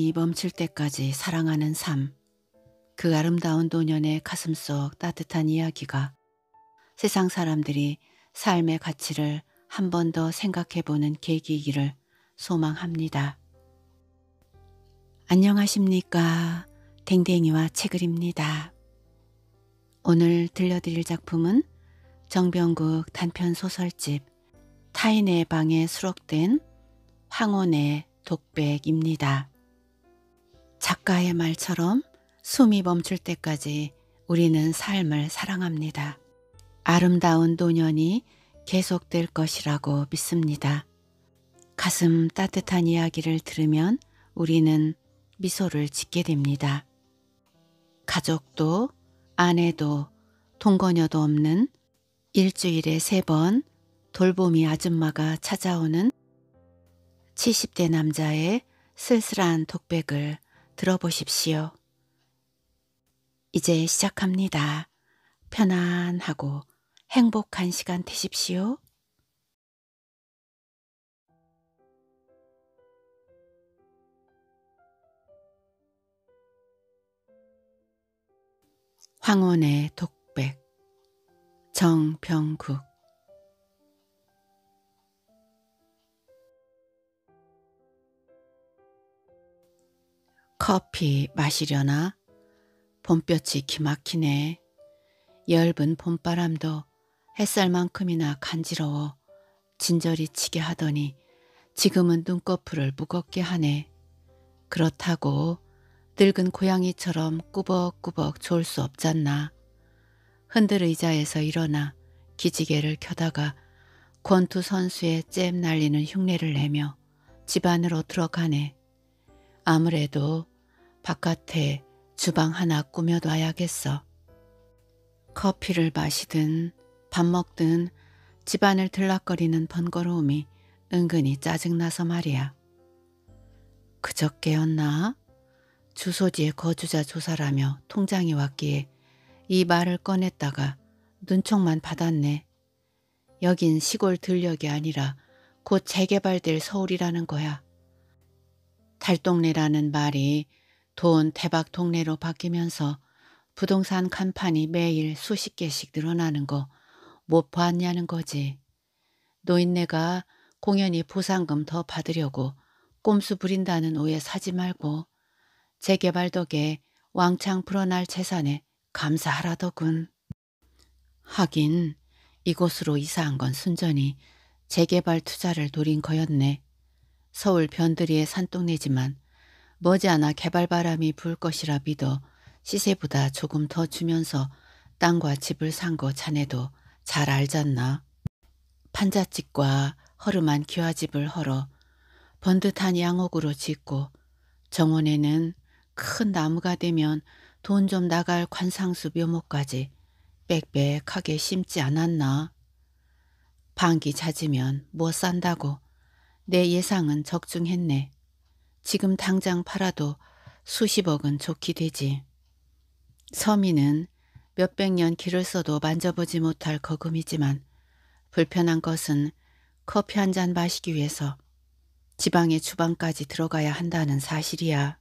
사랑이 멈출 때까지 사랑하는 삶. 그 아름다운 노년의 가슴 속 따뜻한 이야기가 세상 사람들이 삶의 가치를 한 번 더 생각해보는 계기이기를 소망합니다. 안녕하십니까. 댕댕이와 책을입니다. 오늘 들려드릴 작품은 정병국 단편소설집 타인의 방에 수록된 황혼의 독백입니다. 작가의 말처럼 숨이 멈출 때까지 우리는 삶을 사랑합니다. 아름다운 노년이 계속될 것이라고 믿습니다. 가슴 따뜻한 이야기를 들으면 우리는 미소를 짓게 됩니다. 가족도 아내도 동거녀도 없는 일주일에 세 번 돌보미 아줌마가 찾아오는 70대 남자의 쓸쓸한 독백을 들어보십시오. 이제 시작합니다. 편안하고 행복한 시간 되십시오. 황혼의 독백 정병국 커피 마시려나? 봄볕이 기막히네. 엷은 봄바람도 햇살만큼이나 간지러워 진저리 치게 하더니 지금은 눈꺼풀을 무겁게 하네. 그렇다고 늙은 고양이처럼 꾸벅꾸벅 졸 수 없잖나. 흔들 의자에서 일어나 기지개를 켜다가 권투 선수의 잼 날리는 흉내를 내며 집 안으로 들어가네. 아무래도 바깥에 주방 하나 꾸며놔야겠어. 커피를 마시든 밥 먹든 집안을 들락거리는 번거로움이 은근히 짜증나서 말이야. 그저께였나? 주소지의 거주자 조사라며 통장이 왔기에 이 말을 꺼냈다가 눈총만 받았네. 여긴 시골 들녘이 아니라 곧 재개발될 서울이라는 거야. 달동네라는 말이 돈 대박 동네로 바뀌면서 부동산 간판이 매일 수십 개씩 늘어나는 거 못 봤냐는 거지. 노인네가 공연히 보상금 더 받으려고 꼼수 부린다는 오해 사지 말고 재개발 덕에 왕창 불어날 재산에 감사하라더군. 하긴 이곳으로 이사한 건 순전히 재개발 투자를 노린 거였네. 서울 변두리의 산동네지만 머지않아 개발바람이 불 것이라 믿어 시세보다 조금 더 주면서 땅과 집을 산 거 자네도 잘 알잖나. 판잣집과 허름한 기와집을 헐어 번듯한 양옥으로 짓고 정원에는 큰 나무가 되면 돈 좀 나갈 관상수 묘목까지 빽빽하게 심지 않았나. 방기 잦으면 못 뭐 산다고 내 예상은 적중했네. 지금 당장 팔아도 수십억은 좋게 되지. 서민은 몇백 년 길을 써도 만져보지 못할 거금이지만 불편한 것은 커피 한 잔 마시기 위해서 지방의 주방까지 들어가야 한다는 사실이야.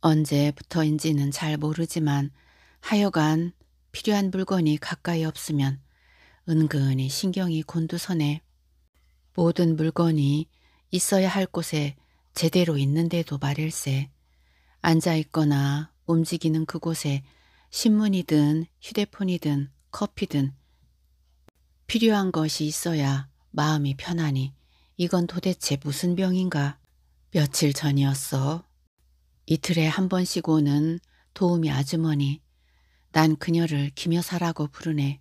언제부터인지는 잘 모르지만 하여간 필요한 물건이 가까이 없으면 은근히 신경이 곤두서네. 모든 물건이 있어야 할 곳에 제대로 있는데도 말일세 앉아있거나 움직이는 그곳에 신문이든 휴대폰이든 커피든 필요한 것이 있어야 마음이 편하니 이건 도대체 무슨 병인가? 며칠 전이었어. 이틀에 한 번씩 오는 도우미 아주머니. 난 그녀를 김여사라고 부르네.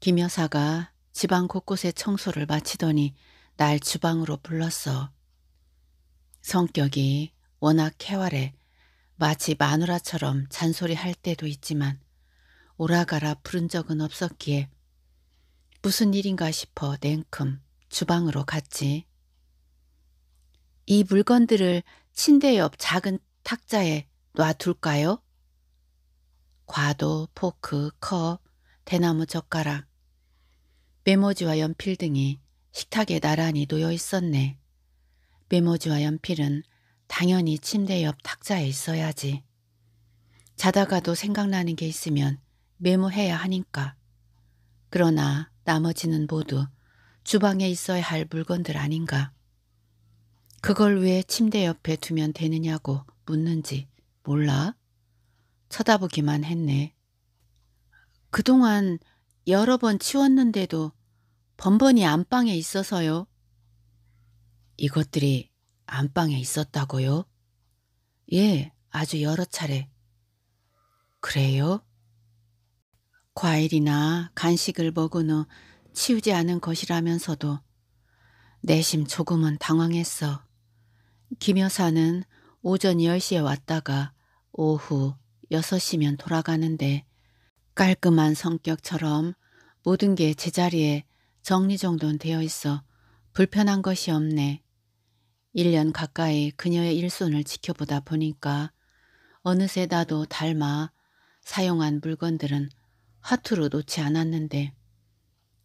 김여사가 지방 곳곳에 청소를 마치더니 날 주방으로 불렀어. 성격이 워낙 쾌활해 마치 마누라처럼 잔소리할 때도 있지만 오라가라 부른 적은 없었기에 무슨 일인가 싶어 냉큼 주방으로 갔지. 이 물건들을 침대 옆 작은 탁자에 놔둘까요? 과도, 포크, 컵, 대나무 젓가락, 메모지와 연필 등이 식탁에 나란히 놓여 있었네. 메모지와 연필은 당연히 침대 옆 탁자에 있어야지. 자다가도 생각나는 게 있으면 메모해야 하니까. 그러나 나머지는 모두 주방에 있어야 할 물건들 아닌가. 그걸 왜 침대 옆에 두면 되느냐고 묻는지 몰라? 쳐다보기만 했네. 그동안 여러 번 치웠는데도 번번이 안방에 있어서요. 이것들이 안방에 있었다고요? 예, 아주 여러 차례. 그래요? 과일이나 간식을 먹은 후 치우지 않은 것이라면서도 내심 조금은 당황했어. 김 여사는 오전 10시에 왔다가 오후 6시면 돌아가는데 깔끔한 성격처럼 모든 게 제자리에 정리정돈 되어 있어 불편한 것이 없네. 1년 가까이 그녀의 일손을 지켜보다 보니까 어느새 나도 닮아 사용한 물건들은 화투로 놓지 않았는데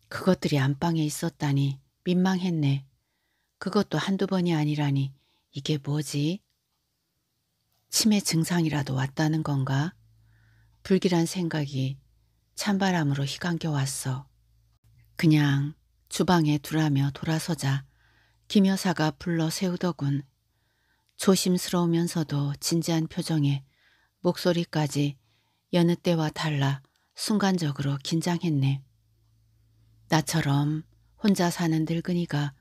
그것들이 안방에 있었다니 민망했네. 그것도 한두 번이 아니라니 이게 뭐지? 치매 증상이라도 왔다는 건가? 불길한 생각이 찬바람으로 휘감겨 왔어. 그냥 주방에 두라며 돌아서자 김 여사가 불러 세우더군. 조심스러우면서도 진지한 표정에 목소리까지 여느 때와 달라 순간적으로 긴장했네. 나처럼 혼자 사는 늙은이가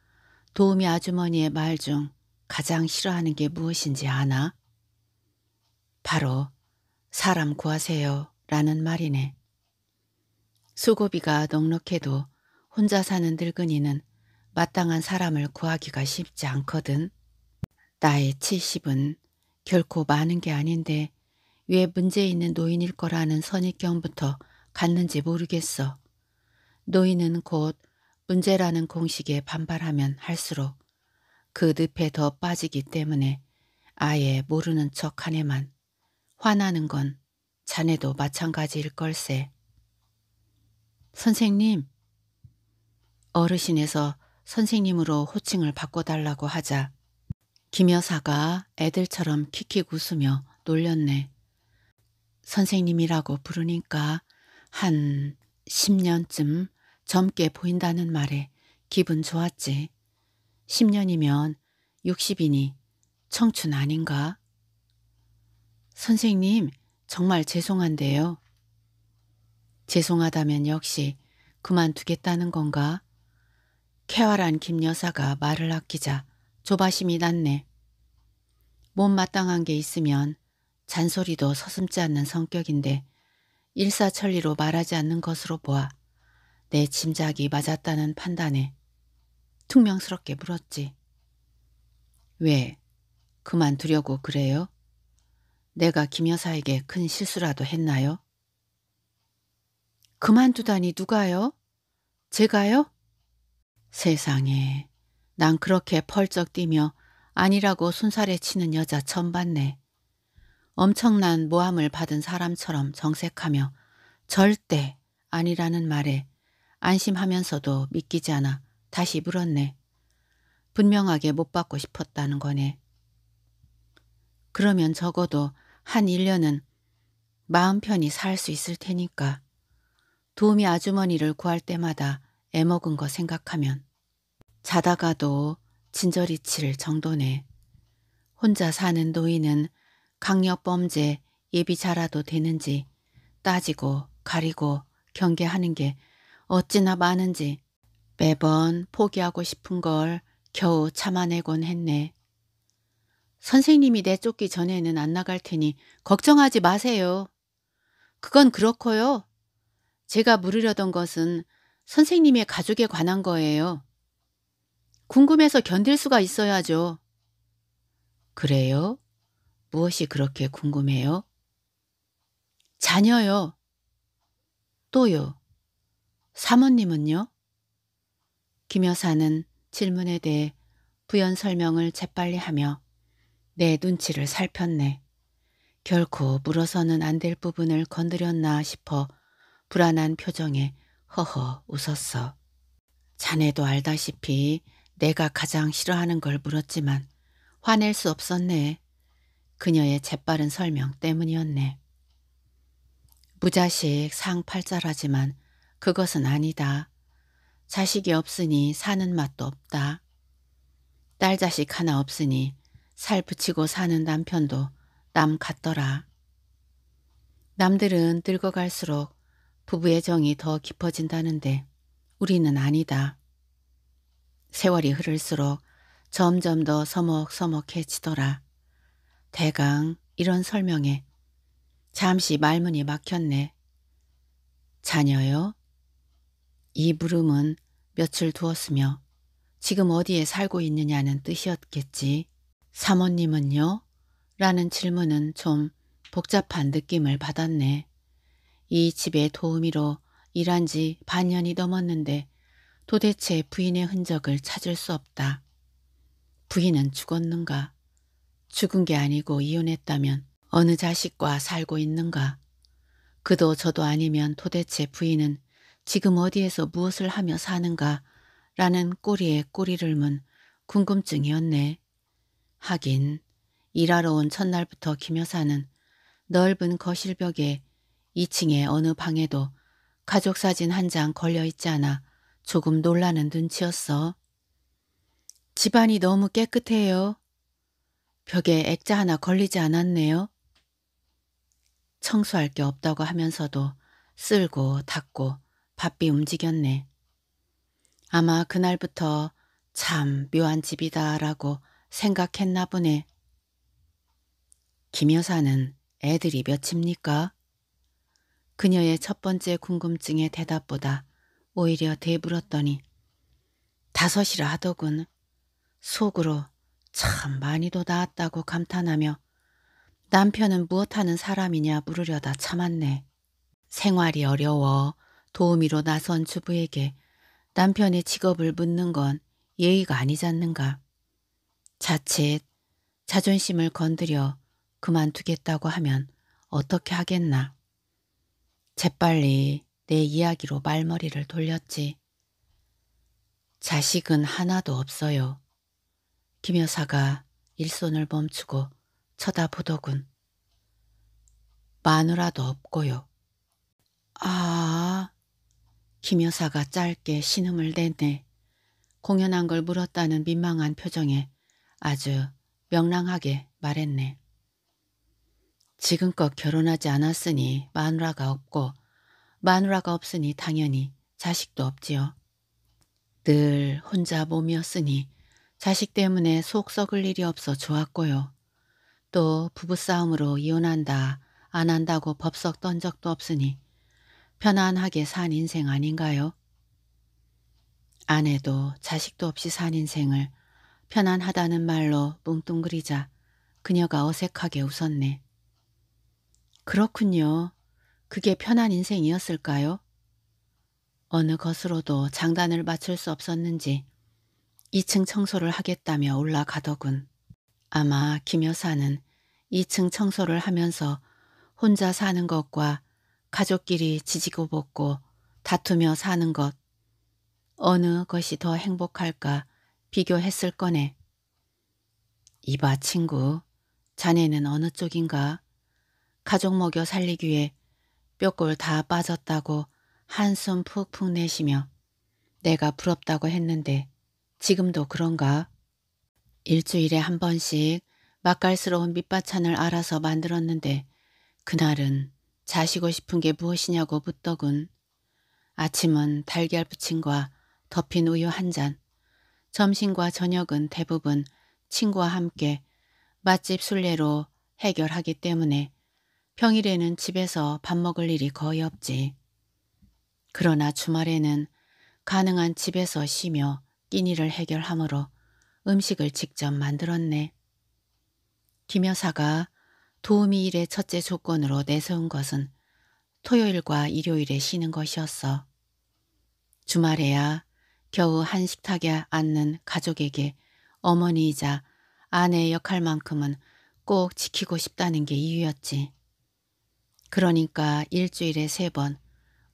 도우미 아주머니의 말 중 가장 싫어하는 게 무엇인지 아나? 바로 사람 구하세요 라는 말이네. 수고비가 넉넉해도 혼자 사는 늙은이는 마땅한 사람을 구하기가 쉽지 않거든. 나의 70은 결코 많은 게 아닌데 왜 문제 있는 노인일 거라는 선입견부터 갔는지 모르겠어. 노인은 곧 문제라는 공식에 반발하면 할수록 그 늪에 더 빠지기 때문에 아예 모르는 척하네만 화나는 건 자네도 마찬가지일 걸세. 선생님, 어르신에서 선생님으로 호칭을 바꿔달라고 하자 김 여사가 애들처럼 킥킥 웃으며 놀렸네. 선생님이라고 부르니까 한 10년쯤 젊게 보인다는 말에 기분 좋았지. 10년이면 60이니 청춘 아닌가? 선생님 정말 죄송한데요. 죄송하다면 역시 그만두겠다는 건가? 쾌활한 김 여사가 말을 아끼자 조바심이 났네. 못마땅한 게 있으면 잔소리도 서슴지 않는 성격인데 일사천리로 말하지 않는 것으로 보아 내 짐작이 맞았다는 판단에 퉁명스럽게 물었지. 왜 그만두려고 그래요? 내가 김 여사에게 큰 실수라도 했나요? 그만두다니 누가요? 제가요? 세상에, 난 그렇게 펄쩍 뛰며 아니라고 순살에 치는 여자 처음 봤네. 엄청난 모함을 받은 사람처럼 정색하며 절대 아니라는 말에 안심하면서도 믿기지 않아 다시 물었네. 분명하게 못 받고 싶었다는 거네. 그러면 적어도 한 1년은 마음 편히 살 수 있을 테니까. 도우미 아주머니를 구할 때마다 애먹은 거 생각하면 자다가도 진저리 칠 정도네. 혼자 사는 노인은 강력범죄 예비자라도 되는지 따지고 가리고 경계하는 게 어찌나 많은지 매번 포기하고 싶은 걸 겨우 참아내곤 했네. 선생님이 내쫓기 전에는 안 나갈 테니 걱정하지 마세요. 그건 그렇고요. 제가 물으려던 것은 선생님의 가족에 관한 거예요. 궁금해서 견딜 수가 있어야죠. 그래요? 무엇이 그렇게 궁금해요? 자녀요. 또요. 사모님은요? 김 여사는 질문에 대해 부연 설명을 재빨리 하며 내 눈치를 살폈네. 결코 물어서는 안 될 부분을 건드렸나 싶어 불안한 표정에 허허 웃었어. 자네도 알다시피 내가 가장 싫어하는 걸 물었지만 화낼 수 없었네. 그녀의 재빠른 설명 때문이었네. 무자식 상팔자라지만 그것은 아니다. 자식이 없으니 사는 맛도 없다. 딸 자식 하나 없으니 살 붙이고 사는 남편도 남 같더라. 남들은 늙어갈수록 부부의 정이 더 깊어진다는데 우리는 아니다. 세월이 흐를수록 점점 더 서먹서먹해지더라. 대강 이런 설명에 잠시 말문이 막혔네. 자녀요? 이 물음은 며칠 두었으며 지금 어디에 살고 있느냐는 뜻이었겠지. 사모님은요? 라는 질문은 좀 복잡한 느낌을 받았네. 이 집의 도우미로 일한 지 반년이 넘었는데 도대체 부인의 흔적을 찾을 수 없다. 부인은 죽었는가? 죽은 게 아니고 이혼했다면 어느 자식과 살고 있는가? 그도 저도 아니면 도대체 부인은 지금 어디에서 무엇을 하며 사는가? 라는 꼬리에 꼬리를 문 궁금증이었네. 하긴 일하러 온 첫날부터 김 여사는 넓은 거실벽에 2층의 어느 방에도 가족 사진 한 장 걸려있지 않아 조금 놀라는 눈치였어. 집안이 너무 깨끗해요. 벽에 액자 하나 걸리지 않았네요. 청소할 게 없다고 하면서도 쓸고 닦고 바삐 움직였네. 아마 그날부터 참 묘한 집이다라고 생각했나 보네. 김 여사는 애들이 몇입니까? 그녀의 첫 번째 궁금증의 대답보다 오히려 대불었더니 다섯이라 하더군. 속으로 참 많이도 나았다고 감탄하며 남편은 무엇하는 사람이냐 물으려다 참았네. 생활이 어려워 도우미로 나선 주부에게 남편의 직업을 묻는 건 예의가 아니잖는가. 자칫 자존심을 건드려 그만두겠다고 하면 어떻게 하겠나. 재빨리 내 이야기로 말머리를 돌렸지. 자식은 하나도 없어요. 김 여사가 일손을 멈추고 쳐다보더군. 마누라도 없고요. 아, 김 여사가 짧게 신음을 내네 공연한 걸 물었다는 민망한 표정에 아주 명랑하게 말했네. 지금껏 결혼하지 않았으니 마누라가 없고 마누라가 없으니 당연히 자식도 없지요. 늘 혼자 몸이었으니 자식 때문에 속 썩을 일이 없어 좋았고요. 또 부부싸움으로 이혼한다 안 한다고 법석 떤 적도 없으니 편안하게 산 인생 아닌가요? 아내도 자식도 없이 산 인생을 편안하다는 말로 뭉뚱그리자 그녀가 어색하게 웃었네. 그렇군요. 그게 편한 인생이었을까요? 어느 것으로도 장단을 맞출 수 없었는지 2층 청소를 하겠다며 올라가더군. 아마 김 여사는 2층 청소를 하면서 혼자 사는 것과 가족끼리 지지고 볶고 다투며 사는 것 어느 것이 더 행복할까 비교했을 거네. 이봐 친구, 자네는 어느 쪽인가? 가족 먹여 살리기 위해 뼈골 다 빠졌다고 한숨 푹푹 내쉬며 내가 부럽다고 했는데 지금도 그런가? 일주일에 한 번씩 맛깔스러운 밑반찬을 알아서 만들었는데 그날은 자시고 싶은 게 무엇이냐고 묻더군. 아침은 달걀 부침과 덮인 우유 한 잔, 점심과 저녁은 대부분 친구와 함께 맛집 순례로 해결하기 때문에 평일에는 집에서 밥 먹을 일이 거의 없지. 그러나 주말에는 가능한 집에서 쉬며 끼니를 해결하므로 음식을 직접 만들었네. 김 여사가 도우미 일의 첫째 조건으로 내세운 것은 토요일과 일요일에 쉬는 것이었어. 주말에야 겨우 한식탁에 앉는 가족에게 어머니이자 아내의 역할만큼은 꼭 지키고 싶다는 게 이유였지. 그러니까 일주일에 세 번,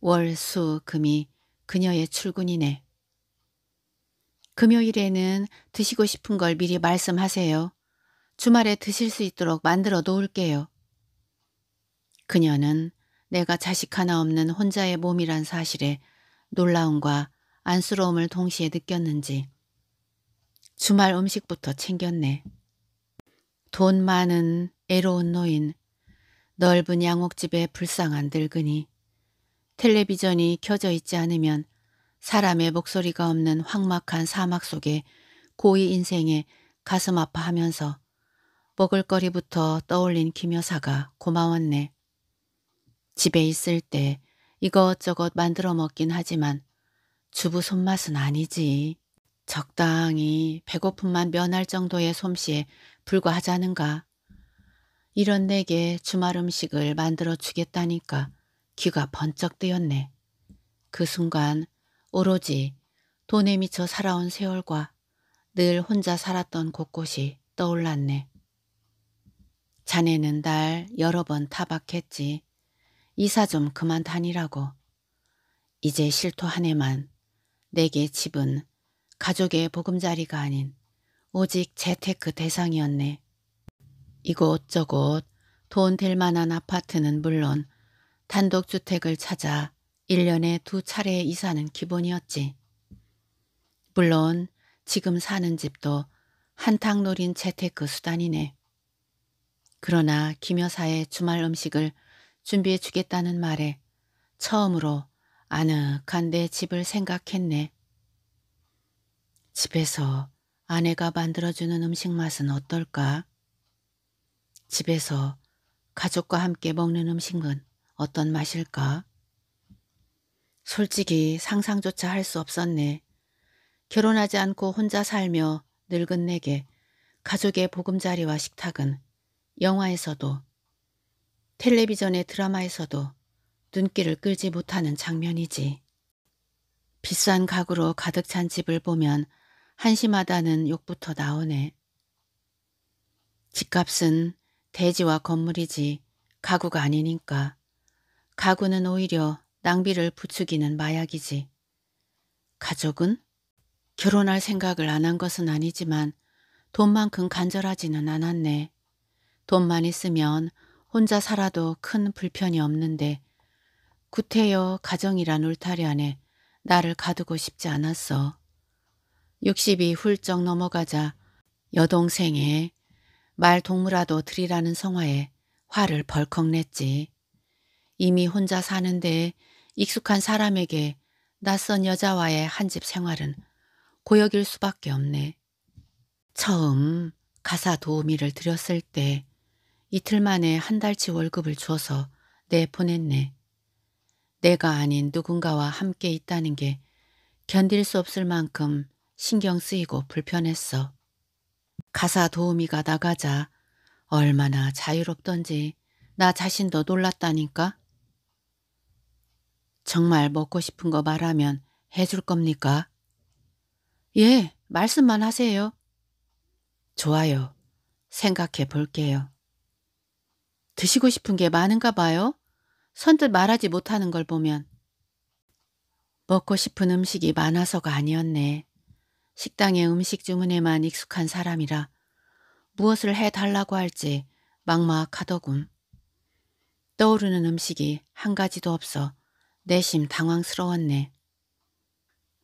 월, 수, 금이 그녀의 출근이네. 금요일에는 드시고 싶은 걸 미리 말씀하세요. 주말에 드실 수 있도록 만들어 놓을게요. 그녀는 내가 자식 하나 없는 혼자의 몸이란 사실에 놀라움과 안쓰러움을 동시에 느꼈는지 주말 음식부터 챙겼네. 돈 많은 애로운 노인 넓은 양옥집의 불쌍한 늙은이 텔레비전이 켜져 있지 않으면 사람의 목소리가 없는 황막한 사막 속에 고이 인생에 가슴 아파하면서 먹을거리부터 떠올린 김 여사가 고마웠네. 집에 있을 때 이것저것 만들어 먹긴 하지만 주부 손맛은 아니지. 적당히 배고픔만 면할 정도의 솜씨에 불과하자는가. 이런 내게 주말 음식을 만들어 주겠다니까 귀가 번쩍 뜨였네. 그 순간 오로지 돈에 미쳐 살아온 세월과 늘 혼자 살았던 곳곳이 떠올랐네. 자네는 날 여러 번 타박했지. 이사 좀 그만 다니라고. 이제 실토하네만 내게 집은 가족의 보금자리가 아닌 오직 재테크 대상이었네. 이곳저곳 돈 될 만한 아파트는 물론 단독주택을 찾아 1년에 두 차례 이사는 기본이었지. 물론 지금 사는 집도 한탕 노린 재테크 수단이네. 그러나 김 여사의 주말 음식을 준비해 주겠다는 말에 처음으로 아늑한 내 집을 생각했네. 집에서 아내가 만들어주는 음식 맛은 어떨까? 집에서 가족과 함께 먹는 음식은 어떤 맛일까? 솔직히 상상조차 할 수 없었네. 결혼하지 않고 혼자 살며 늙은 내게 가족의 보금자리와 식탁은 영화에서도 텔레비전의 드라마에서도 눈길을 끌지 못하는 장면이지. 비싼 가구로 가득 찬 집을 보면 한심하다는 욕부터 나오네. 집값은 대지와 건물이지 가구가 아니니까. 가구는 오히려 낭비를 부추기는 마약이지. 가족은? 결혼할 생각을 안 한 것은 아니지만 돈만큼 간절하지는 않았네. 돈만 있으면 혼자 살아도 큰 불편이 없는데 구태여 가정이란 울타리 안에 나를 가두고 싶지 않았어. 60이 훌쩍 넘어가자 여동생의 말 동무라도 들이라는 성화에 화를 벌컥 냈지. 이미 혼자 사는 데 익숙한 사람에게 낯선 여자와의 한 집 생활은 고역일 수밖에 없네. 처음 가사 도우미를 드렸을때 이틀 만에 한 달치 월급을 줘서 내보냈네. 내가 아닌 누군가와 함께 있다는 게 견딜 수 없을 만큼 신경 쓰이고 불편했어. 가사 도우미가 나가자 얼마나 자유롭던지 나 자신도 놀랐다니까. 정말 먹고 싶은 거 말하면 해줄 겁니까? 예, 말씀만 하세요. 좋아요. 생각해 볼게요. 드시고 싶은 게 많은가 봐요. 선뜻 말하지 못하는 걸 보면. 먹고 싶은 음식이 많아서가 아니었네. 식당의 음식 주문에만 익숙한 사람이라 무엇을 해달라고 할지 막막하더군. 떠오르는 음식이 한 가지도 없어 내심 당황스러웠네.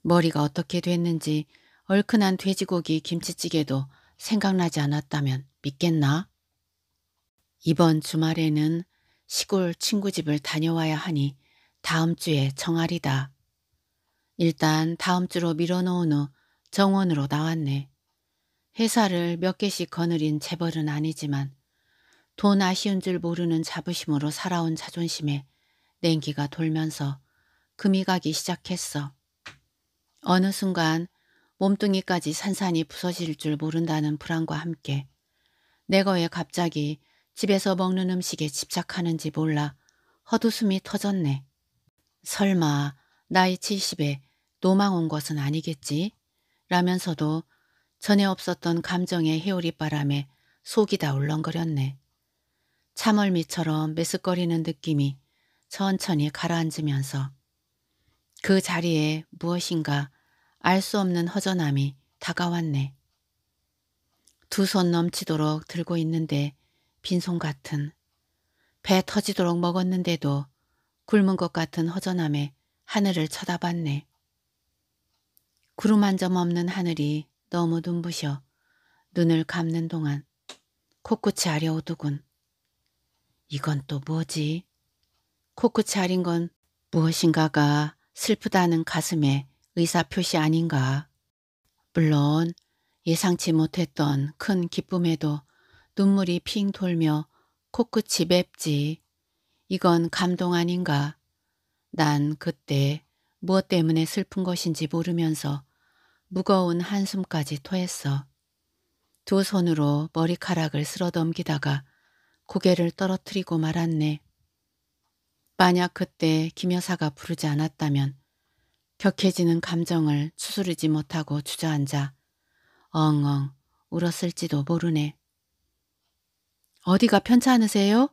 머리가 어떻게 됐는지 얼큰한 돼지고기 김치찌개도 생각나지 않았다면 믿겠나? 이번 주말에는 시골 친구 집을 다녀와야 하니 다음 주에 정할이다. 일단 다음 주로 밀어놓은 후 정원으로 나왔네. 회사를 몇 개씩 거느린 재벌은 아니지만 돈 아쉬운 줄 모르는 자부심으로 살아온 자존심에 냉기가 돌면서 금이 가기 시작했어. 어느 순간 몸뚱이까지 산산이 부서질 줄 모른다는 불안과 함께 내가 왜 갑자기 집에서 먹는 음식에 집착하는지 몰라 헛웃음이 터졌네. 설마 나이 70에 노망 온 것은 아니겠지? 라면서도 전에 없었던 감정의 해오리 바람에 속이 다 울렁거렸네. 참얼미처럼 메스거리는 느낌이 천천히 가라앉으면서 그 자리에 무엇인가 알 수 없는 허전함이 다가왔네. 두 손 넘치도록 들고 있는데 빈손 같은 배 터지도록 먹었는데도 굶은 것 같은 허전함에 하늘을 쳐다봤네. 구름 한 점 없는 하늘이 너무 눈부셔 눈을 감는 동안 코끝이 아려오더군. 이건 또 뭐지? 코끝이 아린 건 무엇인가가 슬프다는 가슴에 의사표시 아닌가. 물론 예상치 못했던 큰 기쁨에도 눈물이 핑 돌며 코끝이 맵지. 이건 감동 아닌가. 난 그때 무엇 때문에 슬픈 것인지 모르면서 무거운 한숨까지 토했어. 두 손으로 머리카락을 쓸어넘기다가 고개를 떨어뜨리고 말았네. 만약 그때 김 여사가 부르지 않았다면 격해지는 감정을 추스르지 못하고 주저앉아 엉엉 울었을지도 모르네. 어디가 편찮으세요?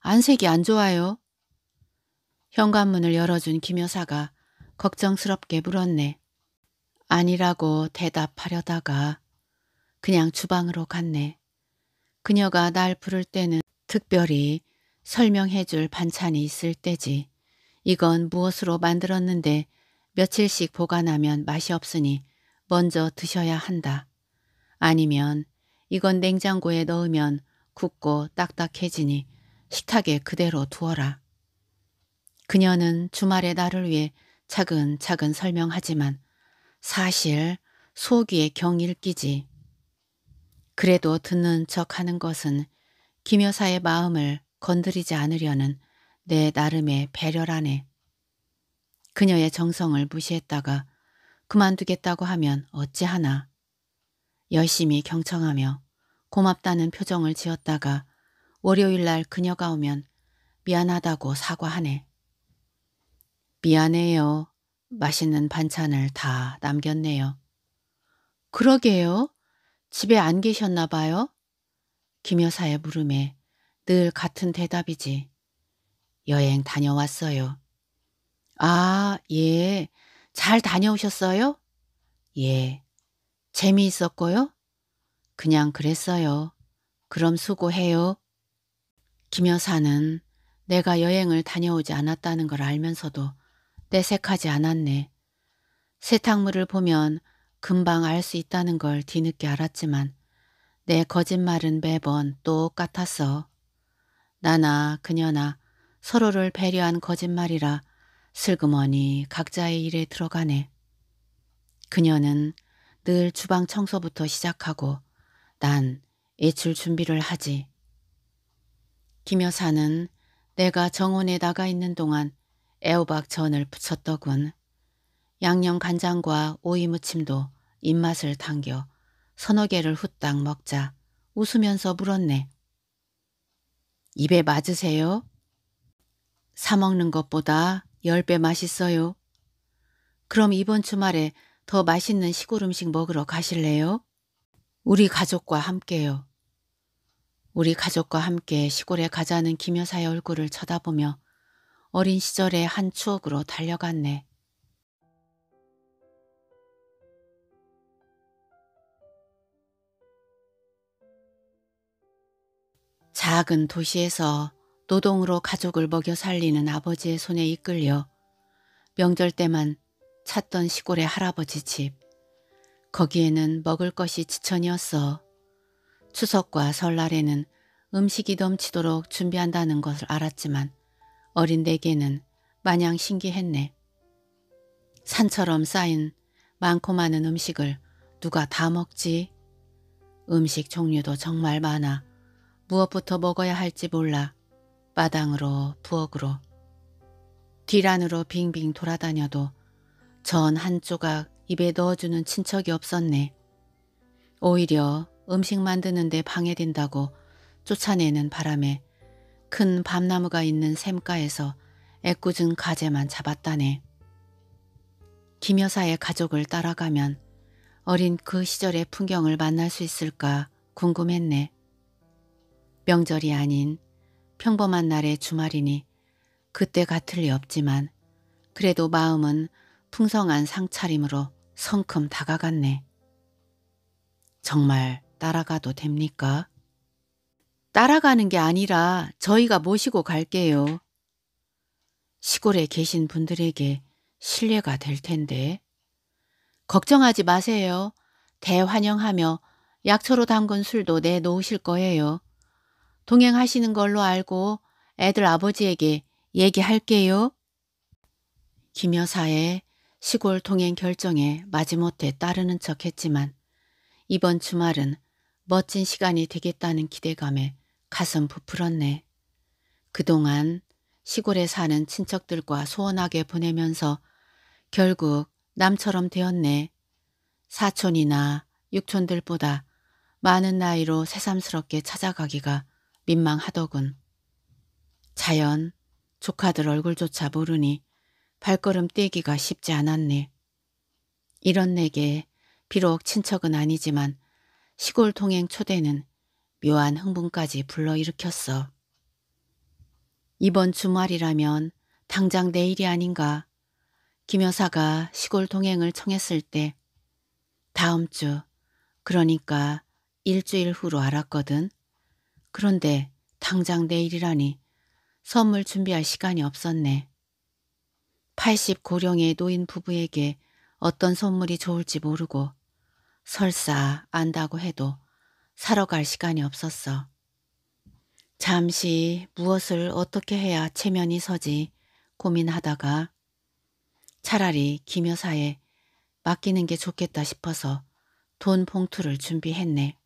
안색이 안 좋아요. 현관문을 열어준 김 여사가 걱정스럽게 물었네. 아니라고 대답하려다가 그냥 주방으로 갔네. 그녀가 날 부를 때는 특별히 설명해 줄 반찬이 있을 때지. 이건 무엇으로 만들었는데 며칠씩 보관하면 맛이 없으니 먼저 드셔야 한다. 아니면 이건 냉장고에 넣으면 굳고 딱딱해지니 식탁에 그대로 두어라. 그녀는 주말에 나를 위해 차근차근 설명하지만 사실 속이의 경일기지. 그래도 듣는 척하는 것은 김여사의 마음을 건드리지 않으려는 내 나름의 배려라네. 그녀의 정성을 무시했다가 그만두겠다고 하면 어찌하나. 열심히 경청하며 고맙다는 표정을 지었다가 월요일날 그녀가 오면 미안하다고 사과하네. 미안해요. 맛있는 반찬을 다 남겼네요. 그러게요. 집에 안 계셨나 봐요. 김여사의 물음에 늘 같은 대답이지. 여행 다녀왔어요. 아, 예. 잘 다녀오셨어요? 예. 재미있었고요? 그냥 그랬어요. 그럼 수고해요. 김여사는 내가 여행을 다녀오지 않았다는 걸 알면서도 내색하지 않았네. 세탁물을 보면 금방 알 수 있다는 걸 뒤늦게 알았지만 내 거짓말은 매번 똑같았어. 나나 그녀나 서로를 배려한 거짓말이라 슬그머니 각자의 일에 들어가네. 그녀는 늘 주방 청소부터 시작하고 난애출 준비를 하지. 김여사는 내가 정원에 나가 있는 동안 애호박 전을 붙였더군. 양념 간장과 오이 무침도 입맛을 당겨 서너 개를 후딱 먹자 웃으면서 물었네. 입에 맞으세요? 사먹는 것보다 열 배 맛있어요. 그럼 이번 주말에 더 맛있는 시골 음식 먹으러 가실래요? 우리 가족과 함께요. 우리 가족과 함께 시골에 가자는 김여사의 얼굴을 쳐다보며 어린 시절의 한 추억으로 달려갔네. 작은 도시에서 노동으로 가족을 먹여 살리는 아버지의 손에 이끌려 명절 때만 찾던 시골의 할아버지 집. 거기에는 먹을 것이 지천이었어. 추석과 설날에는 음식이 넘치도록 준비한다는 것을 알았지만 어린 내게는 마냥 신기했네. 산처럼 쌓인 많고 많은 음식을 누가 다 먹지? 음식 종류도 정말 많아 무엇부터 먹어야 할지 몰라 마당으로 부엌으로 뒤란으로 빙빙 돌아다녀도 전 한 조각 입에 넣어주는 친척이 없었네. 오히려 음식 만드는데 방해된다고 쫓아내는 바람에 큰 밤나무가 있는 샘가에서 애꿎은 가재만 잡았다네. 김 여사의 가족을 따라가면 어린 그 시절의 풍경을 만날 수 있을까 궁금했네. 명절이 아닌 평범한 날의 주말이니 그때 같을 리 없지만 그래도 마음은 풍성한 상차림으로 성큼 다가갔네. 정말 따라가도 됩니까? 따라가는 게 아니라 저희가 모시고 갈게요. 시골에 계신 분들에게 신뢰가 될 텐데. 걱정하지 마세요. 대환영하며 약초로 담근 술도 내놓으실 거예요. 동행하시는 걸로 알고 애들 아버지에게 얘기할게요. 김 여사의 시골 동행 결정에 마지못해 따르는 척 했지만 이번 주말은 멋진 시간이 되겠다는 기대감에 가슴 부풀었네. 그동안 시골에 사는 친척들과 소원하게 보내면서 결국 남처럼 되었네. 사촌이나 육촌들보다 많은 나이로 새삼스럽게 찾아가기가 민망하더군. 자연, 조카들 얼굴조차 모르니 발걸음 떼기가 쉽지 않았네. 이런 내게 비록 친척은 아니지만 시골 통행 초대는 묘한 흥분까지 불러일으켰어. 이번 주말이라면 당장 내일이 아닌가. 김 여사가 시골 동행을 청했을 때 다음 주 그러니까 일주일 후로 알았거든. 그런데 당장 내일이라니 선물 준비할 시간이 없었네. 80 고령의 노인 부부에게 어떤 선물이 좋을지 모르고 설사 안다고 해도 사러 갈 시간이 없었어. 잠시 무엇을 어떻게 해야 체면이 서지 고민하다가 차라리 김여사에 맡기는 게 좋겠다 싶어서 돈 봉투를 준비했네.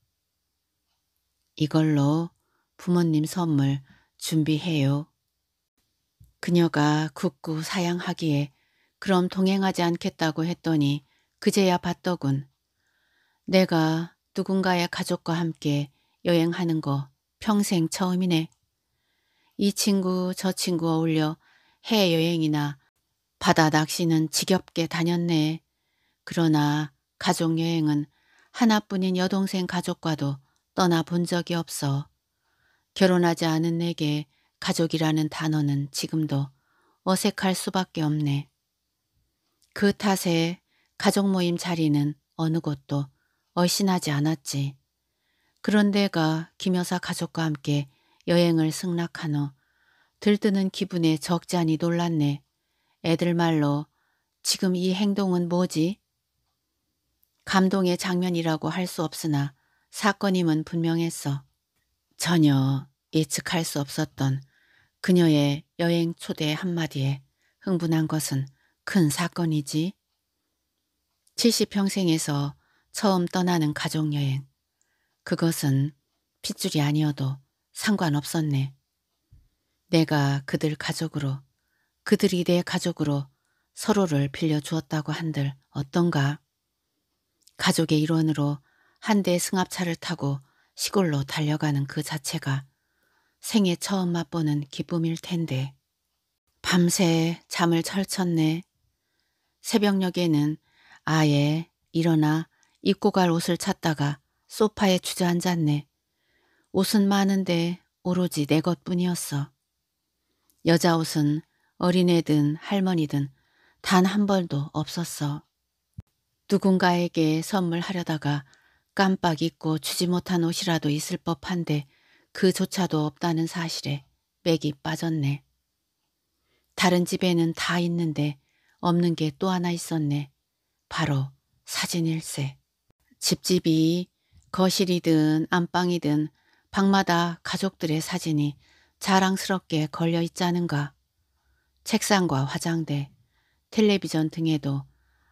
이걸로 부모님 선물 준비해요. 그녀가 굳구 사양하기에 그럼 동행하지 않겠다고 했더니 그제야 봤더군. 내가 누군가의 가족과 함께 여행하는 거 평생 처음이네. 이 친구 저 친구 어울려 해외여행이나 바다 낚시는 지겹게 다녔네. 그러나 가족여행은 하나뿐인 여동생 가족과도 떠나본 적이 없어. 결혼하지 않은 내게 가족이라는 단어는 지금도 어색할 수밖에 없네. 그 탓에 가족 모임 자리는 어느 곳도 어신하지 않았지. 그런데 가 김여사 가족과 함께 여행을 승낙한 후 들뜨는 기분에 적잖이 놀랐네. 애들 말로 지금 이 행동은 뭐지? 감동의 장면이라고 할 수 없으나 사건임은 분명했어. 전혀 예측할 수 없었던 그녀의 여행 초대 한마디에 흥분한 것은 큰 사건이지. 70평생에서 처음 떠나는 가족여행. 그것은 핏줄이 아니어도 상관없었네. 내가 그들 가족으로, 그들이 내 가족으로 서로를 빌려주었다고 한들 어떤가? 가족의 일원으로 한 대의 승합차를 타고 시골로 달려가는 그 자체가 생애 처음 맛보는 기쁨일 텐데. 밤새 잠을 철쳤네. 새벽녘에는 아예 일어나 입고 갈 옷을 찾다가 소파에 주저앉았네. 옷은 많은데 오로지 내 것뿐이었어. 여자 옷은 어린애든 할머니든 단 한 벌도 없었어. 누군가에게 선물하려다가 깜빡 잊고 주지 못한 옷이라도 있을 법한데 그조차도 없다는 사실에 맥이 빠졌네. 다른 집에는 다 있는데 없는 게 또 하나 있었네. 바로 사진일세. 집집이 거실이든 안방이든 방마다 가족들의 사진이 자랑스럽게 걸려 있자는가. 책상과 화장대, 텔레비전 등에도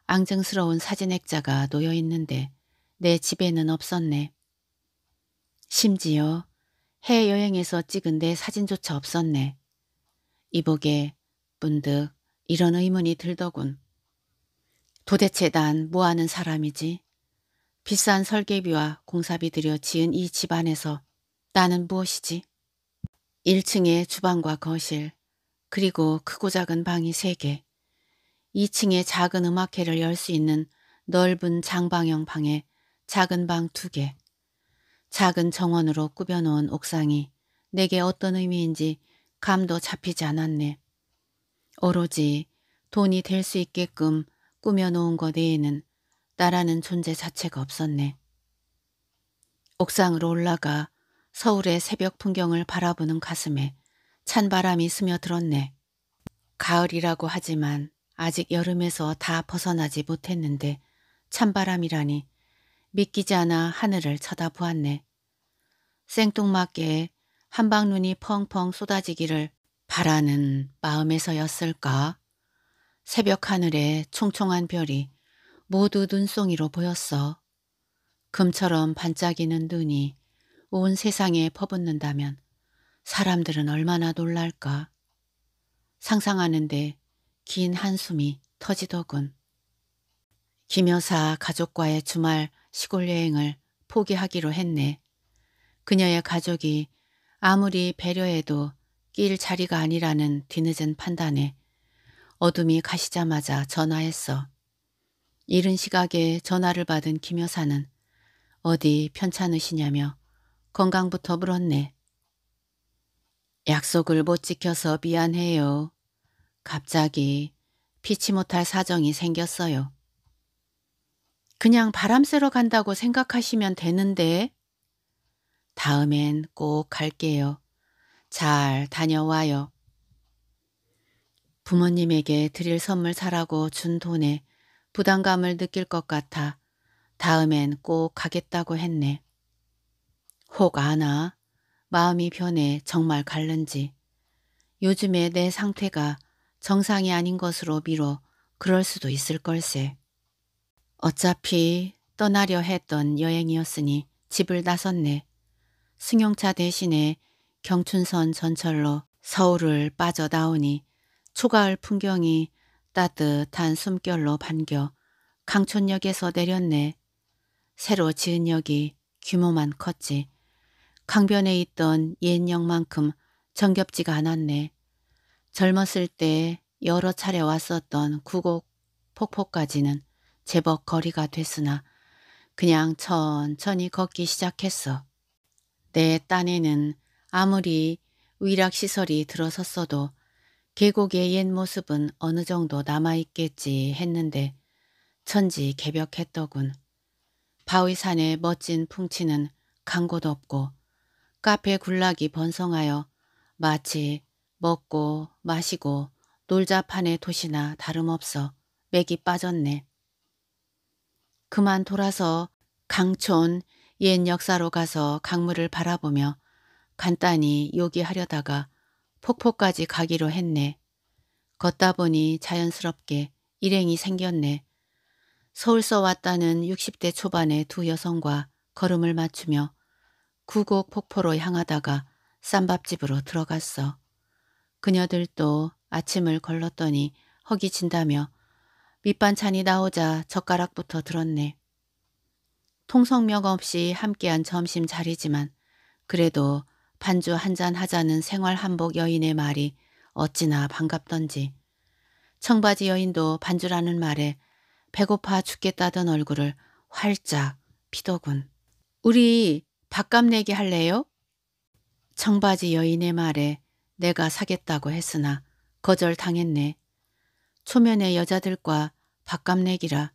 앙증스러운 사진 액자가 놓여 있는데 내 집에는 없었네. 심지어 해외여행에서 찍은 내 사진조차 없었네. 이보게 문득 이런 의문이 들더군. 도대체 난 뭐하는 사람이지? 비싼 설계비와 공사비 들여 지은 이 집안에서 나는 무엇이지? 1층에 주방과 거실, 그리고 크고 작은 방이 3개, 2층에 작은 음악회를 열 수 있는 넓은 장방형 방에 작은 방 2개, 작은 정원으로 꾸며놓은 옥상이 내게 어떤 의미인지 감도 잡히지 않았네. 오로지 돈이 될 수 있게끔 꾸며놓은 것 외에는 나라는 존재 자체가 없었네. 옥상으로 올라가 서울의 새벽 풍경을 바라보는 가슴에 찬 바람이 스며들었네. 가을이라고 하지만 아직 여름에서 다 벗어나지 못했는데 찬바람이라니 믿기지 않아 하늘을 쳐다보았네. 생뚱맞게 한방눈이 펑펑 쏟아지기를 바라는 마음에서였을까? 새벽 하늘에 총총한 별이 모두 눈송이로 보였어. 금처럼 반짝이는 눈이 온 세상에 퍼붓는다면 사람들은 얼마나 놀랄까. 상상하는데 긴 한숨이 터지더군. 김여사 가족과의 주말 시골 여행을 포기하기로 했네. 그녀의 가족이 아무리 배려해도 낄 자리가 아니라는 뒤늦은 판단에 어둠이 가시자마자 전화했어. 이른 시각에 전화를 받은 김 여사는 어디 편찮으시냐며 건강부터 물었네. 약속을 못 지켜서 미안해요. 갑자기 피치 못할 사정이 생겼어요. 그냥 바람 쐬러 간다고 생각하시면 되는데 다음엔 꼭 갈게요. 잘 다녀와요. 부모님에게 드릴 선물 사라고 준 돈에 부담감을 느낄 것 같아 다음엔 꼭 가겠다고 했네. 혹 아나 마음이 변해 정말 갈는지 요즘에 내 상태가 정상이 아닌 것으로 미뤄 그럴 수도 있을 걸세. 어차피 떠나려 했던 여행이었으니 집을 나섰네. 승용차 대신에 경춘선 전철로 서울을 빠져나오니 초가을 풍경이 따뜻한 숨결로 반겨 강촌역에서 내렸네. 새로 지은 역이 규모만 컸지. 강변에 있던 옛 역만큼 정겹지가 않았네. 젊었을 때 여러 차례 왔었던 구곡 폭포까지는 제법 거리가 됐으나 그냥 천천히 걷기 시작했어. 내 딴에는 아무리 위락시설이 들어섰어도 계곡의 옛 모습은 어느 정도 남아있겠지 했는데 천지 개벽했더군. 바위산의 멋진 풍치는 강곳 없고 카페 군락이 번성하여 마치 먹고 마시고 놀자판의 도시나 다름없어 맥이 빠졌네. 그만 돌아서 강촌 옛 역사로 가서 강물을 바라보며 간단히 요기하려다가 폭포까지 가기로 했네. 걷다 보니 자연스럽게 일행이 생겼네. 서울서 왔다는 60대 초반의 두 여성과 걸음을 맞추며 구곡 폭포로 향하다가 쌈밥집으로 들어갔어. 그녀들도 아침을 걸렀더니 허기진다며 밑반찬이 나오자 젓가락부터 들었네. 통성명 없이 함께한 점심 자리지만 그래도 반주 한 잔 하자는 생활한복 여인의 말이 어찌나 반갑던지 청바지 여인도 반주라는 말에 배고파 죽겠다던 얼굴을 활짝 피더군. 우리 밥값 내기 할래요? 청바지 여인의 말에 내가 사겠다고 했으나 거절당했네. 초면의 여자들과 밥값 내기라.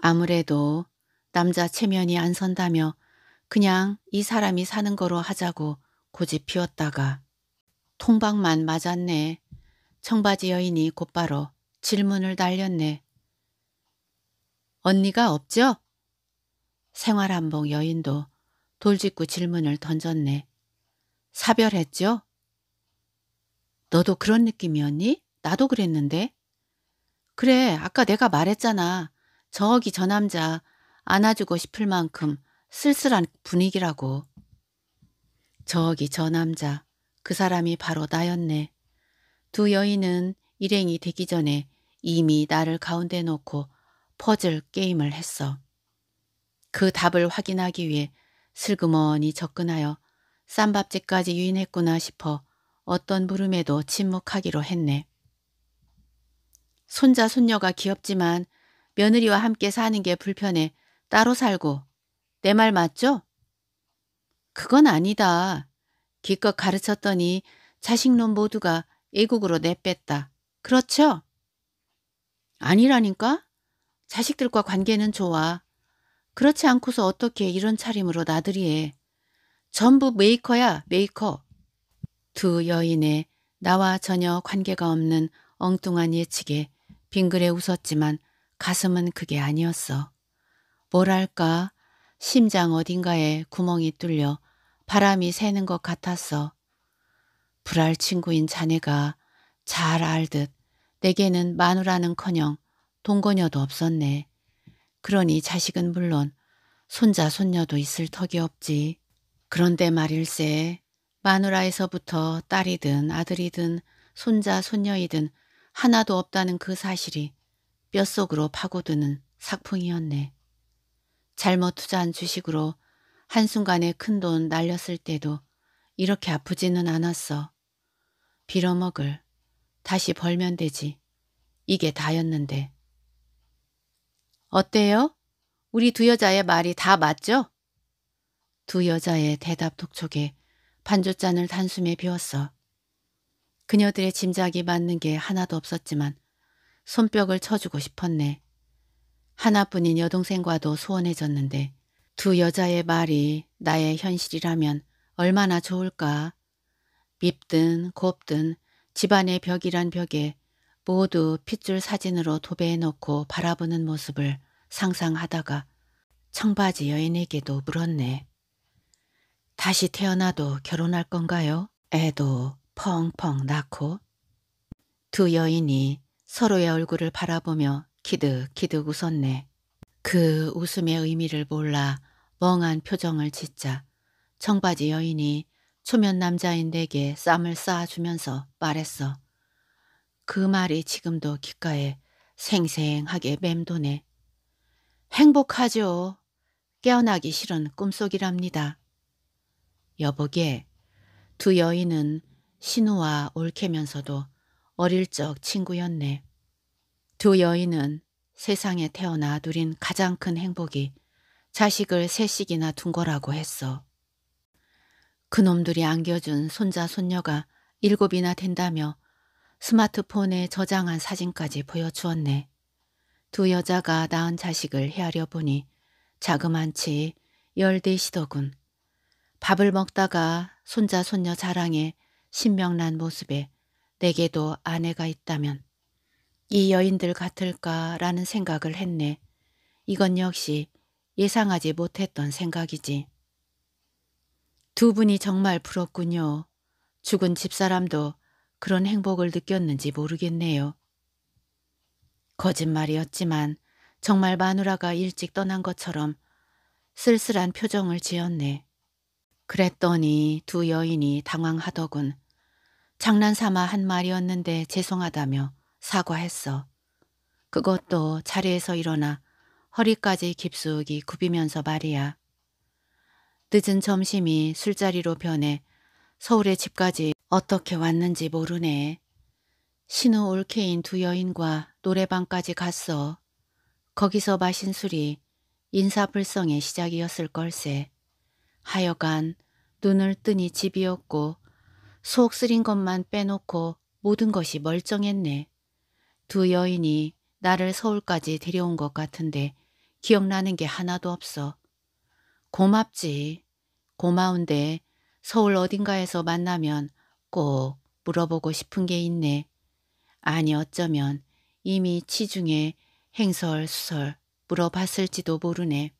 아무래도 남자 체면이 안 선다며 그냥 이 사람이 사는 거로 하자고 고집 피웠다가 통박만 맞았네. 청바지 여인이 곧바로 질문을 날렸네. 언니가 없죠? 생활한복 여인도 돌직구 질문을 던졌네. 사별했죠? 너도 그런 느낌이었니? 나도 그랬는데. 그래, 아까 내가 말했잖아. 저기 저 남자 안아주고 싶을 만큼 쓸쓸한 분위기라고. 저기 저 남자, 그 사람이 바로 나였네. 두 여인은 일행이 되기 전에 이미 나를 가운데 놓고 퍼즐 게임을 했어. 그 답을 확인하기 위해 슬그머니 접근하여 쌈밥집까지 유인했구나 싶어 어떤 물음에도 침묵하기로 했네. 손자 손녀가 귀엽지만 며느리와 함께 사는 게 불편해 따로 살고 내 말 맞죠? 그건 아니다. 기껏 가르쳤더니 자식놈 모두가 애국으로 내뺐다. 그렇죠? 아니라니까? 자식들과 관계는 좋아. 그렇지 않고서 어떻게 이런 차림으로 나들이 해. 전부 메이커야 메이커. 두 여인의 나와 전혀 관계가 없는 엉뚱한 예측에 빙그레 웃었지만 가슴은 그게 아니었어. 뭐랄까 심장 어딘가에 구멍이 뚫려 바람이 새는 것 같았어. 불알 친구인 자네가 잘 알듯 내게는 마누라는커녕 동거녀도 없었네. 그러니 자식은 물론 손자 손녀도 있을 턱이 없지. 그런데 말일세 마누라에서부터 딸이든 아들이든 손자 손녀이든 하나도 없다는 그 사실이 뼛속으로 파고드는 삭풍이었네. 잘못 투자한 주식으로 한순간에 큰 돈 날렸을 때도 이렇게 아프지는 않았어. 빌어먹을. 다시 벌면 되지. 이게 다였는데. 어때요? 우리 두 여자의 말이 다 맞죠? 두 여자의 대답 독촉에 반조잔을 단숨에 비웠어. 그녀들의 짐작이 맞는 게 하나도 없었지만 손뼉을 쳐주고 싶었네. 하나뿐인 여동생과도 소원해졌는데 두 여자의 말이 나의 현실이라면 얼마나 좋을까. 밉든 곱든 집안의 벽이란 벽에 모두 핏줄 사진으로 도배해놓고 바라보는 모습을 상상하다가 청바지 여인에게도 물었네. 다시 태어나도 결혼할 건가요? 애도 펑펑 낳고? 두 여인이 서로의 얼굴을 바라보며 키득키득 웃었네. 그 웃음의 의미를 몰라 멍한 표정을 짓자 청바지 여인이 초면 남자인 내게 쌈을 쌓아주면서 말했어. 그 말이 지금도 귓가에 생생하게 맴도네. 행복하죠. 깨어나기 싫은 꿈속이랍니다. 여보게, 두 여인은 신우와 올케면서도 어릴 적 친구였네. 두 여인은 세상에 태어나 누린 가장 큰 행복이 자식을 셋씩이나 둔 거라고 했어. 그놈들이 안겨준 손자 손녀가 일곱이나 된다며 스마트폰에 저장한 사진까지 보여주었네. 두 여자가 낳은 자식을 헤아려 보니 자그만치 열대시더군. 밥을 먹다가 손자 손녀 자랑에 신명난 모습에 내게도 아내가 있다면 이 여인들 같을까라는 생각을 했네. 이건 역시 예상하지 못했던 생각이지. 두 분이 정말 부럽군요. 죽은 집사람도 그런 행복을 느꼈는지 모르겠네요. 거짓말이었지만 정말 마누라가 일찍 떠난 것처럼 쓸쓸한 표정을 지었네. 그랬더니 두 여인이 당황하더군. 장난삼아 한 말이었는데 죄송하다며 사과했어. 그것도 자리에서 일어나 허리까지 깊숙이 굽이면서 말이야. 늦은 점심이 술자리로 변해 서울의 집까지 어떻게 왔는지 모르네. 신우 올케인 두 여인과 노래방까지 갔어. 거기서 마신 술이 인사불성의 시작이었을 걸세. 하여간 눈을 뜨니 집이었고 속 쓰린 것만 빼놓고 모든 것이 멀쩡했네. 두 여인이 나를 서울까지 데려온 것 같은데 기억나는 게 하나도 없어. 고맙지. 고마운데 서울 어딘가에서 만나면 꼭 물어보고 싶은 게 있네. 아니 어쩌면 이미 치중에 행설수설 물어봤을지도 모르네.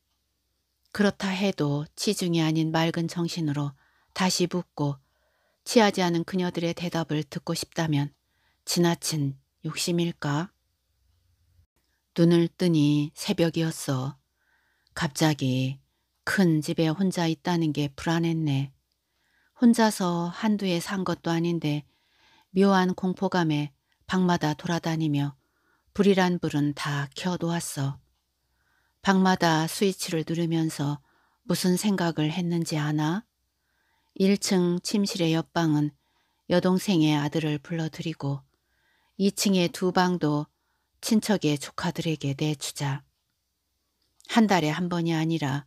그렇다 해도 치중이 아닌 맑은 정신으로 다시 붙고 치하지 않은 그녀들의 대답을 듣고 싶다면 지나친 욕심일까? 눈을 뜨니 새벽이었어. 갑자기 큰 집에 혼자 있다는 게 불안했네. 혼자서 한두 해 산 것도 아닌데 묘한 공포감에 방마다 돌아다니며 불이란 불은 다 켜놓았어. 방마다 스위치를 누르면서 무슨 생각을 했는지 아나? 1층 침실의 옆방은 여동생의 아들을 불러들이고 2층의 두 방도 친척의 조카들에게 내주자. 한 달에 한 번이 아니라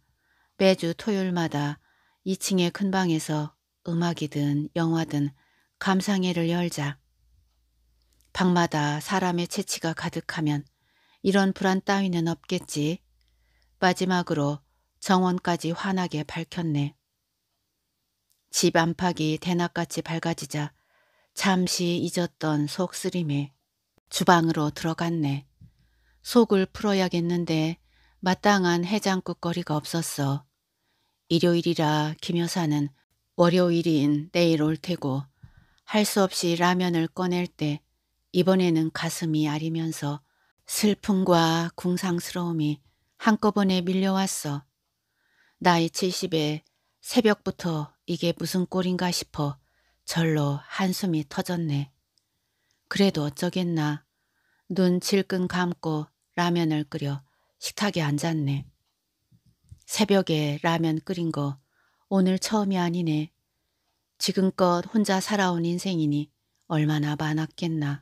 매주 토요일마다 2층의 큰 방에서 음악이든 영화든 감상회를 열자. 방마다 사람의 채취가 가득하면 이런 불안 따위는 없겠지. 마지막으로 정원까지 환하게 밝혔네. 집 안팎이 대낮같이 밝아지자 잠시 잊었던 속쓰림에 주방으로 들어갔네. 속을 풀어야겠는데 마땅한 해장국거리가 없었어. 일요일이라 김 여사는 월요일인 내일 올 테고 할 수 없이 라면을 꺼낼 때 이번에는 가슴이 아리면서 슬픔과 궁상스러움이 한꺼번에 밀려왔어. 나이 70에 새벽부터 이게 무슨 꼴인가 싶어 절로 한숨이 터졌네. 그래도 어쩌겠나. 눈 질끈 감고 라면을 끓여 식탁에 앉았네. 새벽에 라면 끓인 거 오늘 처음이 아니네. 지금껏 혼자 살아온 인생이니 얼마나 많았겠나.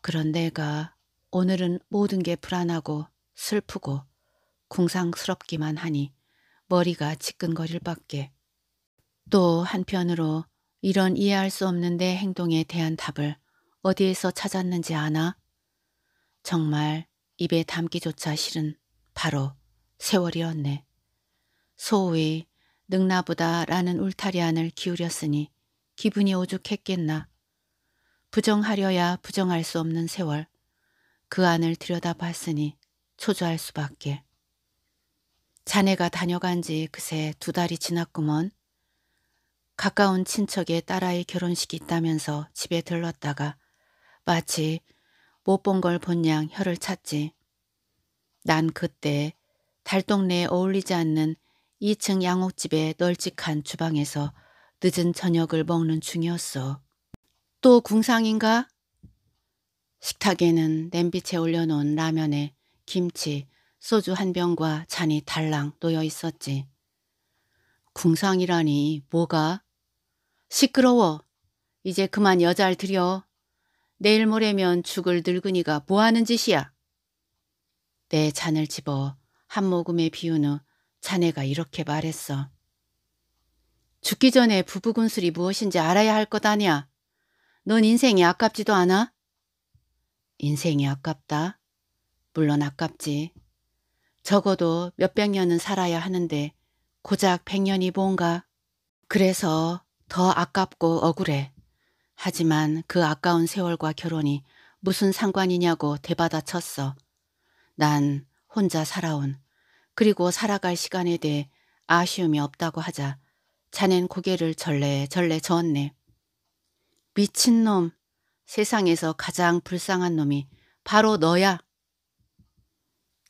그런 내가 오늘은 모든 게 불안하고 슬프고 궁상스럽기만 하니 머리가 지끈거릴 밖에. 또 한편으로 이런 이해할 수 없는 내 행동에 대한 답을 어디에서 찾았는지 아나? 정말 입에 담기조차 싫은 바로 세월이었네. 소위 능나보다라는 울타리 안을 기울였으니 기분이 오죽했겠나. 부정하려야 부정할 수 없는 세월. 그 안을 들여다봤으니 초조할 수밖에. 자네가 다녀간 지 그새 두 달이 지났구먼. 가까운 친척의 딸아이 결혼식이 있다면서 집에 들렀다가 마치 못 본 걸 본 양 혀를 찼지. 난 그때 달동네에 어울리지 않는 2층 양옥집의 널찍한 주방에서 늦은 저녁을 먹는 중이었어. 또 궁상인가? 식탁에는 냄비채 올려놓은 라면에 김치, 소주 한 병과 잔이 달랑 놓여 있었지. 궁상이라니 뭐가? 시끄러워. 이제 그만 여자를 들여. 내일 모레면 죽을 늙은이가 뭐하는 짓이야. 내 잔을 집어 한 모금에 비운 후 자네가 이렇게 말했어. 죽기 전에 부부군술이 무엇인지 알아야 할 것 아냐. 넌 인생이 아깝지도 않아? 인생이 아깝다. 물론 아깝지. 적어도 몇 백 년은 살아야 하는데 고작 백년이 뭔가. 그래서 더 아깝고 억울해. 하지만 그 아까운 세월과 결혼이 무슨 상관이냐고 대받아 쳤어. 난 혼자 살아온 그리고 살아갈 시간에 대해 아쉬움이 없다고 하자 자넨 고개를 절레절레 저었네. 미친놈. 세상에서 가장 불쌍한 놈이 바로 너야.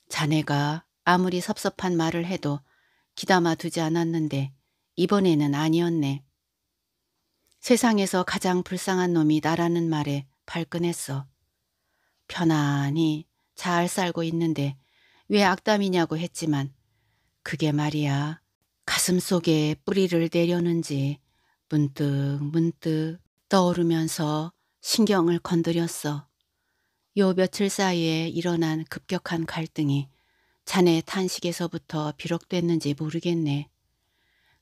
자네가 아무리 섭섭한 말을 해도 기담아 두지 않았는데 이번에는 아니었네. 세상에서 가장 불쌍한 놈이 나라는 말에 발끈했어. 편안히 잘 살고 있는데 왜 악담이냐고 했지만 그게 말이야 가슴 속에 뿌리를 내려는지 문득 문득 떠오르면서 신경을 건드렸어. 요 며칠 사이에 일어난 급격한 갈등이 자네 탄식에서부터 비록됐는지 모르겠네.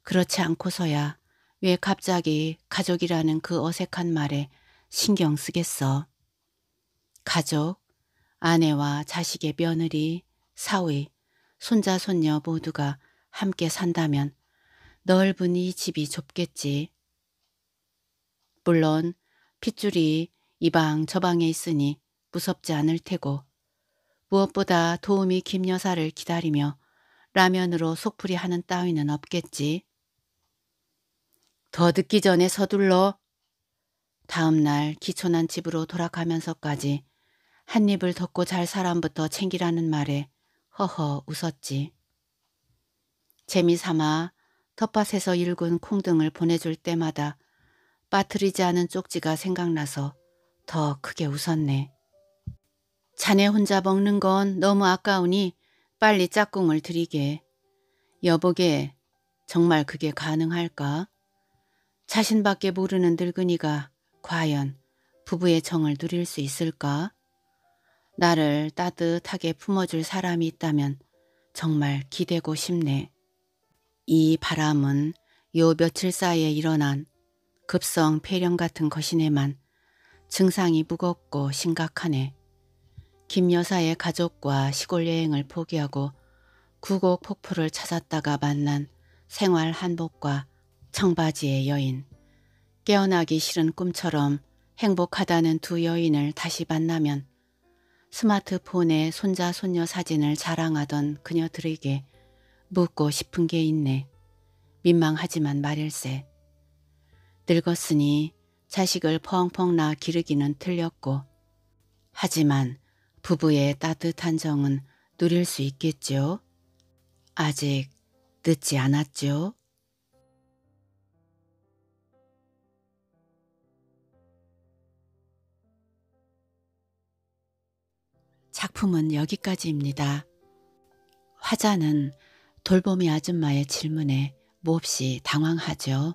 그렇지 않고서야 왜 갑자기 가족이라는 그 어색한 말에 신경 쓰겠어. 가족, 아내와 자식의 며느리, 사위, 손자, 손녀 모두가 함께 산다면 넓은 이 집이 좁겠지. 물론 핏줄이 이 방 저 방에 있으니 무섭지 않을 테고 무엇보다 도우미 김 여사를 기다리며 라면으로 속풀이하는 따위는 없겠지. 더듣기 전에 서둘러 다음 날 기초난 집으로 돌아가면서까지 한 입을 덮고 잘 사람부터 챙기라는 말에 허허 웃었지. 재미삼아 텃밭에서 일군 콩등을 보내줄 때마다 빠뜨리지 않은 쪽지가 생각나서 더 크게 웃었네. 자네 혼자 먹는 건 너무 아까우니 빨리 짝꿍을 드리게. 여보게 정말 그게 가능할까? 자신밖에 모르는 늙은이가 과연 부부의 정을 누릴 수 있을까? 나를 따뜻하게 품어줄 사람이 있다면 정말 기대고 싶네. 이 바람은 요 며칠 사이에 일어난 급성 폐렴 같은 것이네만 증상이 무겁고 심각하네. 김 여사의 가족과 시골 여행을 포기하고 구곡 폭포를 찾았다가 만난 생활 한복과 청바지의 여인. 깨어나기 싫은 꿈처럼 행복하다는 두 여인을 다시 만나면 스마트폰에 손자 손녀 사진을 자랑하던 그녀들에게 묻고 싶은 게 있네. 민망하지만 말일세. 늙었으니 자식을 펑펑 나 기르기는 틀렸고 하지만 부부의 따뜻한 정은 누릴 수 있겠지요. 아직 늦지 않았지요. 작품은 여기까지입니다. 화자는 돌보미 아줌마의 질문에 몹시 당황하죠.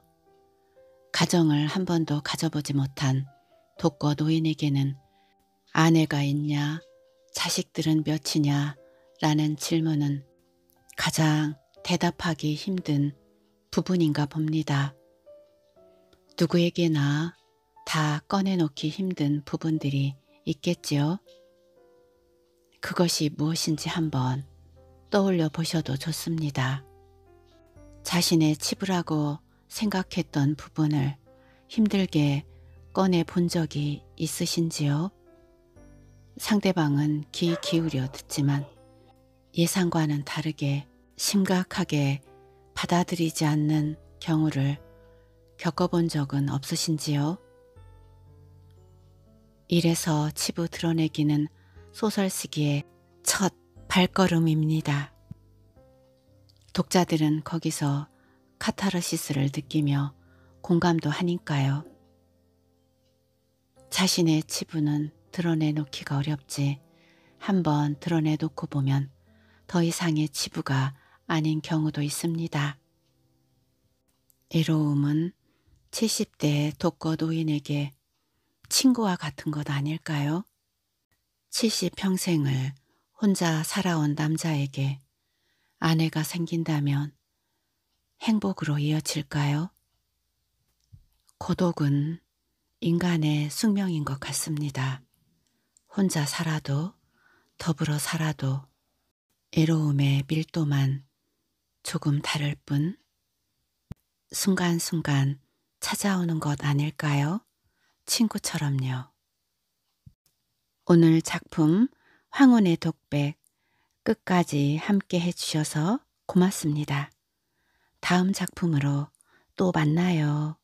가정을 한 번도 가져보지 못한 독거 노인에게는 아내가 있냐, 자식들은 몇이냐 라는 질문은 가장 대답하기 힘든 부분인가 봅니다. 누구에게나 다 꺼내놓기 힘든 부분들이 있겠지요. 그것이 무엇인지 한번 떠올려 보셔도 좋습니다. 자신의 치부라고 생각했던 부분을 힘들게 꺼내 본 적이 있으신지요? 상대방은 귀 기울여 듣지만 예상과는 다르게 심각하게 받아들이지 않는 경우를 겪어본 적은 없으신지요? 이래서 치부 드러내기는 소설 쓰기에첫 발걸음입니다. 독자들은 거기서 카타르시스를 느끼며 공감도 하니까요. 자신의 치부는 드러내놓기가 어렵지 한번 드러내놓고 보면 더 이상의 치부가 아닌 경우도 있습니다. 애로움은 70대 독거 노인에게 친구와 같은 것 아닐까요? 70 평생을 혼자 살아온 남자에게 아내가 생긴다면 행복으로 이어질까요? 고독은 인간의 숙명인 것 같습니다. 혼자 살아도 더불어 살아도 애로움의 밀도만 조금 다를 뿐 순간순간 찾아오는 것 아닐까요? 친구처럼요. 오늘 작품 황혼의 독백 끝까지 함께 해주셔서 고맙습니다. 다음 작품으로 또 만나요.